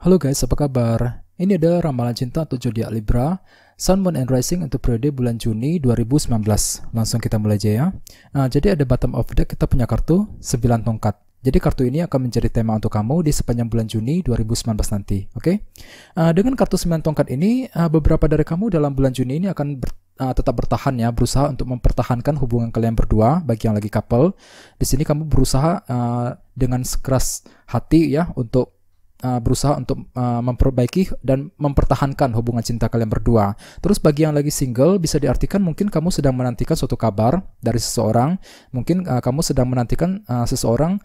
Halo guys, apa kabar? Ini adalah ramalan cinta untuk zodiak Libra, Sun, Moon, and Rising untuk periode bulan Juni 2019. Langsung kita mulai aja ya. Nah, jadi ada bottom of deck kita punya kartu 9 tongkat. Jadi kartu ini akan menjadi tema untuk kamu di sepanjang bulan Juni 2019 nanti, oke? Okay? Nah, dengan kartu 9 tongkat ini, eh, beberapa dari kamu dalam bulan Juni ini akan ber, eh, tetap bertahan ya, berusaha untuk mempertahankan hubungan kalian berdua bagi yang lagi couple. Di sini kamu berusaha uh, dengan sekeras hati ya untuk Uh, berusaha untuk uh, memperbaiki dan mempertahankan hubungan cinta kalian berdua. Terus bagi yang lagi single bisa diartikan mungkin kamu sedang menantikan suatu kabar dari seseorang, mungkin uh, kamu sedang menantikan seseorang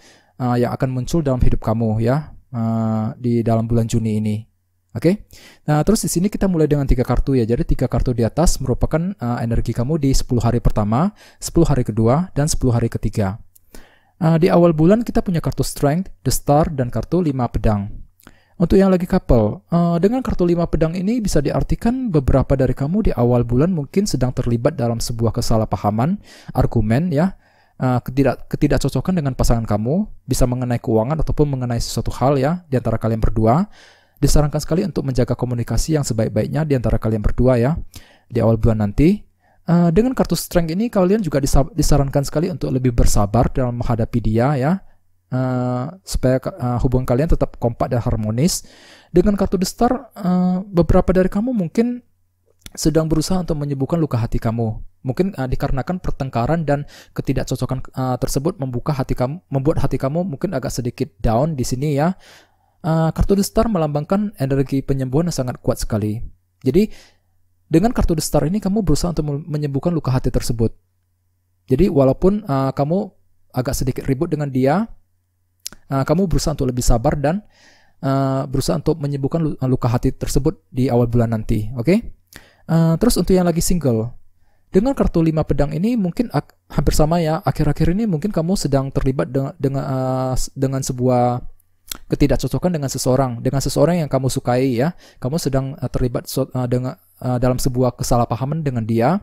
yang akan muncul dalam hidup kamu ya di dalam bulan Juni ini. Oke, okay? nah terus di sini kita mulai dengan tiga kartu ya. Jadi tiga kartu di atas merupakan uh, energi kamu di 10 hari pertama, 10 hari kedua, dan 10 hari ketiga. Uh, di awal bulan kita punya kartu Strength, The Star, dan kartu 5 Pedang. Untuk yang lagi couple, uh, dengan kartu lima pedang ini bisa diartikan beberapa dari kamu di awal bulan mungkin sedang terlibat dalam sebuah kesalahpahaman, argumen ya, uh, ketidak ketidakcocokan dengan pasangan kamu, bisa mengenai keuangan ataupun mengenai sesuatu hal ya di antara kalian berdua. Disarankan sekali untuk menjaga komunikasi yang sebaik-baiknya di antara kalian berdua ya di awal bulan nanti. Uh, dengan kartu strength ini kalian juga disarankan sekali untuk lebih bersabar dalam menghadapi dia ya uh, supaya uh, hubungan kalian tetap kompak dan harmonis. Dengan kartu The Star, uh, eh, beberapa dari kamu mungkin sedang berusaha untuk menyembuhkan luka hati kamu. Mungkin uh, dikarenakan pertengkaran dan ketidakcocokan uh, tersebut membuka hati kamu, membuat hati kamu mungkin agak sedikit down di sini ya. Uh, kartu The Star melambangkan energi penyembuhan yang sangat kuat sekali. Jadi, dengan kartu The Star ini kamu berusaha untuk menyembuhkan luka hati tersebut. Jadi, walaupun uh, kamu agak sedikit ribut dengan dia, Eh, kamu berusaha untuk lebih sabar dan uh, berusaha untuk menyembuhkan eh, luka hati tersebut di awal bulan nanti. Oke, okay? uh, terus untuk yang lagi single, dengan kartu lima pedang ini mungkin hampir sama ya akhir-akhir ini mungkin kamu sedang terlibat dengan dengan, uh, dengan sebuah ketidakcocokan dengan seseorang dengan seseorang yang kamu sukai ya kamu sedang uh, terlibat so, uh, dengan uh, dalam sebuah kesalahpahaman dengan dia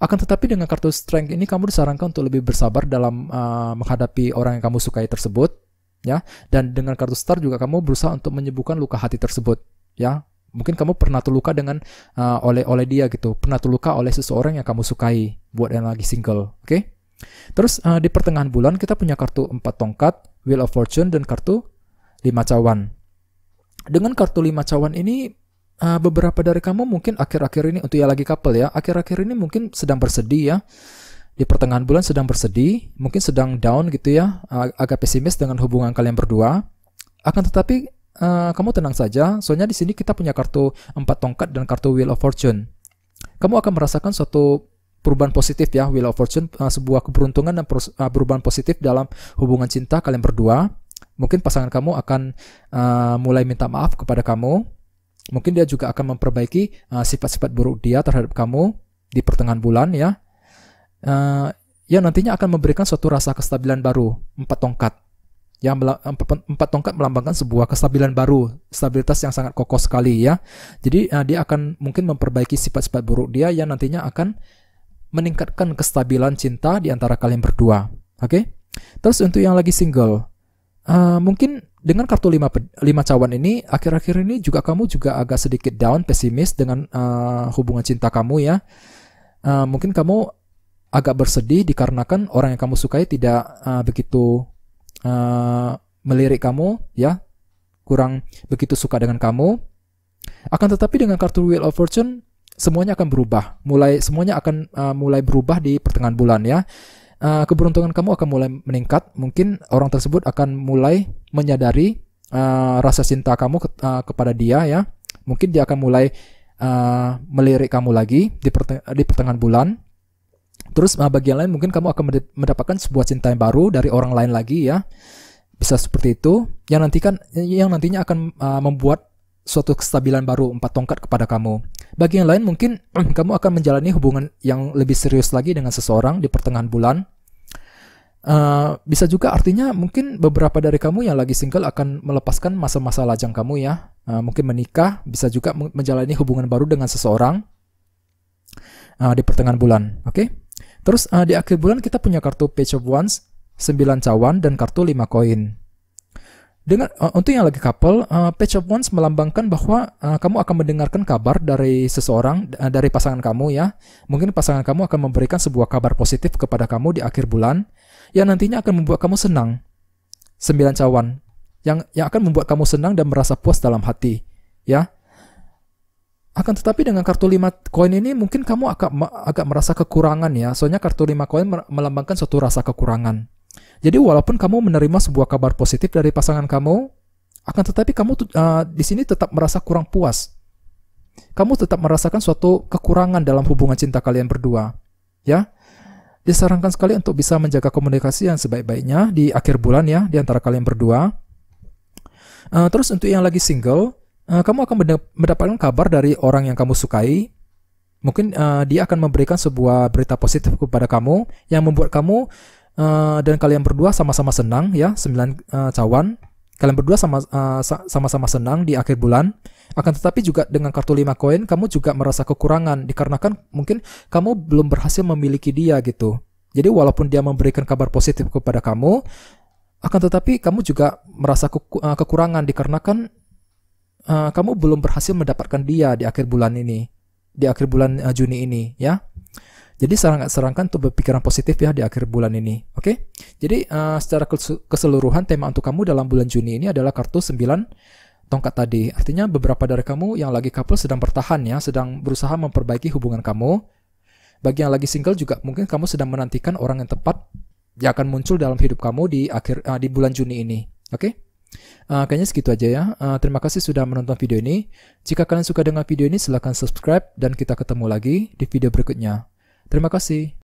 akan tetapi dengan kartu strength ini kamu disarankan untuk lebih bersabar dalam uh, menghadapi orang yang kamu sukai tersebut, ya. Dan dengan kartu star juga kamu berusaha untuk menyembuhkan luka hati tersebut, ya. Mungkin kamu pernah terluka dengan uh, oleh oleh dia gitu, pernah terluka oleh seseorang yang kamu sukai buat yang lagi single, oke? Okay? Terus uh, di pertengahan bulan kita punya kartu empat tongkat, Wheel of Fortune dan kartu lima cawan. Dengan kartu lima cawan ini uh, beberapa dari kamu mungkin akhir-akhir ini untuk yang lagi couple ya, akhir-akhir ini mungkin sedang bersedih ya. Di pertengahan bulan sedang bersedih, mungkin sedang down gitu ya, ag agak pesimis dengan hubungan kalian berdua. Akan tetapi uh, kamu tenang saja, soalnya di sini kita punya kartu empat tongkat dan kartu Wheel of Fortune. Kamu akan merasakan suatu perubahan positif ya, Wheel of Fortune uh, sebuah keberuntungan dan perubahan positif dalam hubungan cinta kalian berdua. Mungkin pasangan kamu akan uh, mulai minta maaf kepada kamu, Mungkin dia juga akan memperbaiki uh, sifat-sifat uh, buruk dia terhadap kamu di pertengahan bulan ya. Uh, ya nantinya akan memberikan suatu rasa kestabilan baru, empat tongkat. Yang empat tongkat melambangkan sebuah kestabilan baru, stabilitas yang sangat kokoh sekali ya. Jadi uh, dia akan mungkin memperbaiki sifat-sifat buruk dia yang nantinya akan meningkatkan kestabilan cinta di antara kalian berdua. Oke? Okay? Terus untuk yang lagi single, uh, mungkin dengan kartu 5 5 cawan ini akhir-akhir ini juga kamu juga agak sedikit down pesimis dengan uh, hubungan cinta kamu ya. Uh, mungkin kamu agak bersedih dikarenakan orang yang kamu sukai tidak uh, begitu uh, melirik kamu ya, kurang begitu suka dengan kamu. Akan tetapi dengan kartu Wheel of Fortune semuanya akan berubah. Mulai semuanya akan uh, mulai berubah di pertengahan bulan ya uh, keberuntungan kamu akan mulai meningkat. Mungkin orang tersebut akan mulai menyadari uh, rasa cinta kamu ke, uh, kepada dia ya. Mungkin dia akan mulai uh, melirik kamu lagi di, perteng di pertengahan bulan. Terus uh, bagian lain mungkin kamu akan mendapatkan sebuah cinta yang baru dari orang lain lagi ya. Bisa seperti itu. Yang nantikan yang nantinya akan uh, membuat suatu kestabilan baru empat tongkat kepada kamu. Bagi yang lain mungkin kamu akan menjalani hubungan yang lebih serius lagi dengan seseorang di pertengahan bulan. Uh, bisa juga artinya mungkin beberapa dari kamu yang lagi single akan melepaskan masa-masa lajang kamu ya. Uh, mungkin menikah, bisa juga menjalani hubungan baru dengan seseorang uh, di pertengahan bulan. Oke? Okay? Terus uh, di akhir bulan kita punya kartu Page of Wands, 9 cawan dan kartu 5 koin dengan uh, untuk yang lagi couple, uh, Page of Wands melambangkan bahwa uh, kamu akan mendengarkan kabar dari seseorang, uh, dari pasangan kamu ya. Mungkin pasangan kamu akan memberikan sebuah kabar positif kepada kamu di akhir bulan, yang nantinya akan membuat kamu senang. Sembilan cawan, yang, yang akan membuat kamu senang dan merasa puas dalam hati, ya. Akan tetapi dengan kartu lima koin ini mungkin kamu agak, agak merasa kekurangan ya, soalnya kartu lima koin melambangkan suatu rasa kekurangan jadi walaupun kamu menerima sebuah kabar positif dari pasangan kamu, akan tetapi kamu uh, di sini tetap merasa kurang puas. Kamu tetap merasakan suatu kekurangan dalam hubungan cinta kalian berdua, ya. Disarankan sekali untuk bisa menjaga komunikasi yang sebaik-baiknya di akhir bulan ya, di antara kalian berdua. Uh, terus untuk yang lagi single, uh, kamu akan mendapatkan kabar dari orang yang kamu sukai. Mungkin uh, dia akan memberikan sebuah berita positif kepada kamu yang membuat kamu uh, dan kalian berdua sama-sama senang ya, 9 uh, eh, cawan. Kalian berdua sama eh, sama-sama senang di akhir bulan. Akan tetapi juga dengan kartu 5 koin kamu juga merasa kekurangan dikarenakan mungkin kamu belum berhasil memiliki dia gitu. Jadi walaupun dia memberikan kabar positif kepada kamu, akan tetapi kamu juga merasa kekurangan dikarenakan uh, kamu belum berhasil mendapatkan dia di akhir bulan ini, di akhir bulan uh, Juni ini, ya. Jadi sarankan untuk berpikiran positif ya di akhir bulan ini. Oke? Okay? Jadi uh, secara keseluruhan tema untuk kamu dalam bulan Juni ini adalah kartu 9 tongkat tadi. Artinya beberapa dari kamu yang lagi couple sedang bertahan ya, sedang berusaha memperbaiki hubungan kamu. Bagi yang lagi single juga mungkin kamu sedang menantikan orang yang tepat yang akan muncul dalam hidup kamu di akhir uh, di bulan Juni ini. Oke? Okay? Uh, eh, kayaknya segitu aja ya. Uh, terima kasih sudah menonton video ini. Jika kalian suka dengan video ini, silahkan subscribe dan kita ketemu lagi di video berikutnya. Terima kasih.